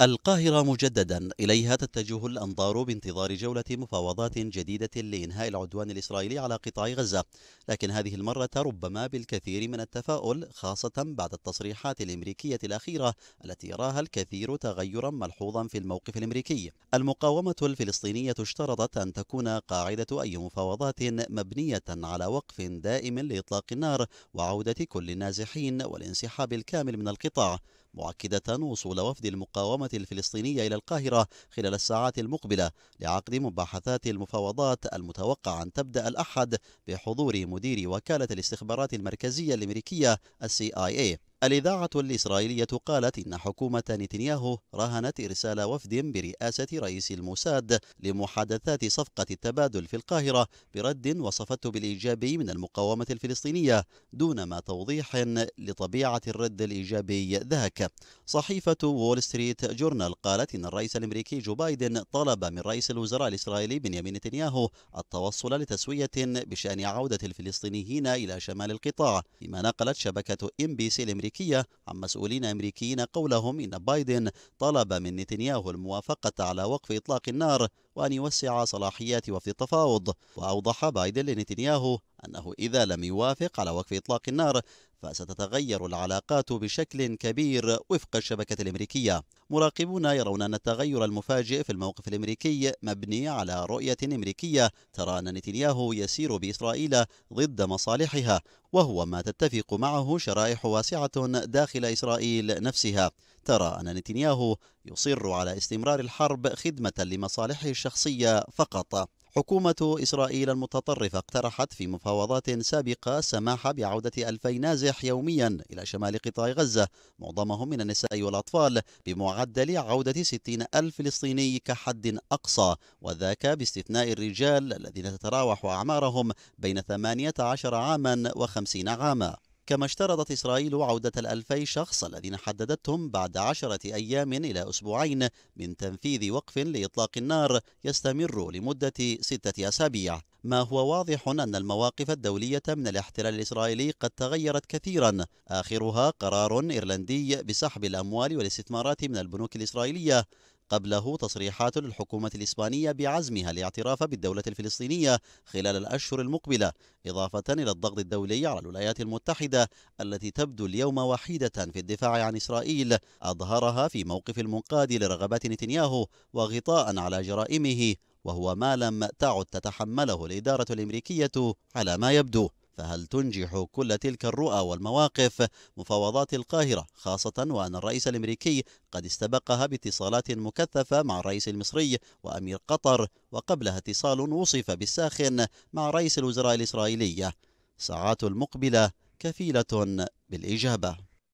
القاهرة مجددا إليها تتجه الأنظار بانتظار جولة مفاوضات جديدة لإنهاء العدوان الإسرائيلي على قطاع غزة لكن هذه المرة ربما بالكثير من التفاؤل خاصة بعد التصريحات الأمريكية الأخيرة التي يراها الكثير تغيرا ملحوظا في الموقف الأمريكي المقاومة الفلسطينية اشترطت أن تكون قاعدة أي مفاوضات مبنية على وقف دائم لإطلاق النار وعودة كل النازحين والانسحاب الكامل من القطاع مؤكدة وصول وفد المقاومة الفلسطينية إلى القاهرة خلال الساعات المقبلة لعقد مباحثات المفاوضات المتوقع أن تبدأ الأحد بحضور مدير وكالة الاستخبارات المركزية الأمريكية السي آي الإذاعة الإسرائيلية قالت إن حكومة نتنياهو رهنت إرسال وفد برئاسة رئيس الموساد لمحادثات صفقة التبادل في القاهرة برد وصفته بالإيجابي من المقاومة الفلسطينية دون ما توضيح لطبيعة الرد الإيجابي ذاك صحيفة وول ستريت جورنال قالت إن الرئيس الأمريكي جو بايدن طلب من رئيس الوزراء الإسرائيلي بنيامين نتنياهو التوصل لتسوية بشأن عودة الفلسطينيين إلى شمال القطاع فيما نقلت شبكة إم بي سي الأمريكية الأمريكية عن مسؤولين أمريكيين قولهم إن بايدن طلب من نتنياهو الموافقة على وقف إطلاق النار وأن يوسع صلاحيات وفد التفاوض وأوضح بايدن لنتنياهو أنه إذا لم يوافق على وقف إطلاق النار فستتغير العلاقات بشكل كبير وفق الشبكة الأمريكية مراقبون يرون أن التغير المفاجئ في الموقف الأمريكي مبني على رؤية أمريكية ترى أن نتنياهو يسير بإسرائيل ضد مصالحها وهو ما تتفق معه شرائح واسعة داخل إسرائيل نفسها ترى أن نتنياهو يصر على استمرار الحرب خدمة لمصالحه الشخصية فقط حكومة إسرائيل المتطرفة اقترحت في مفاوضات سابقة السماح بعودة ألفي نازح يوميا إلى شمال قطاع غزة معظمهم من النساء والأطفال بمعدل عودة 60 ألف فلسطيني كحد أقصى وذاك باستثناء الرجال الذين تتراوح أعمارهم بين 18 عاما و50 عاما كما اشترطت إسرائيل عودة الألفي شخص الذين حددتهم بعد عشرة أيام إلى أسبوعين من تنفيذ وقف لإطلاق النار يستمر لمدة ستة أسابيع ما هو واضح أن المواقف الدولية من الاحتلال الإسرائيلي قد تغيرت كثيرا آخرها قرار إيرلندي بسحب الأموال والاستثمارات من البنوك الإسرائيلية قبله تصريحات للحكومة الإسبانية بعزمها الاعتراف بالدولة الفلسطينية خلال الأشهر المقبلة إضافة إلى الضغط الدولي على الولايات المتحدة التي تبدو اليوم وحيدة في الدفاع عن إسرائيل أظهرها في موقف المنقاد لرغبات نتنياهو وغطاء على جرائمه وهو ما لم تعد تتحمله الإدارة الأمريكية على ما يبدو فهل تنجح كل تلك الرؤى والمواقف مفاوضات القاهرة خاصة وأن الرئيس الأمريكي قد استبقها باتصالات مكثفة مع الرئيس المصري وأمير قطر وقبلها اتصال وصف بالساخن مع رئيس الوزراء الإسرائيلي ساعات المقبلة كفيلة بالإجابة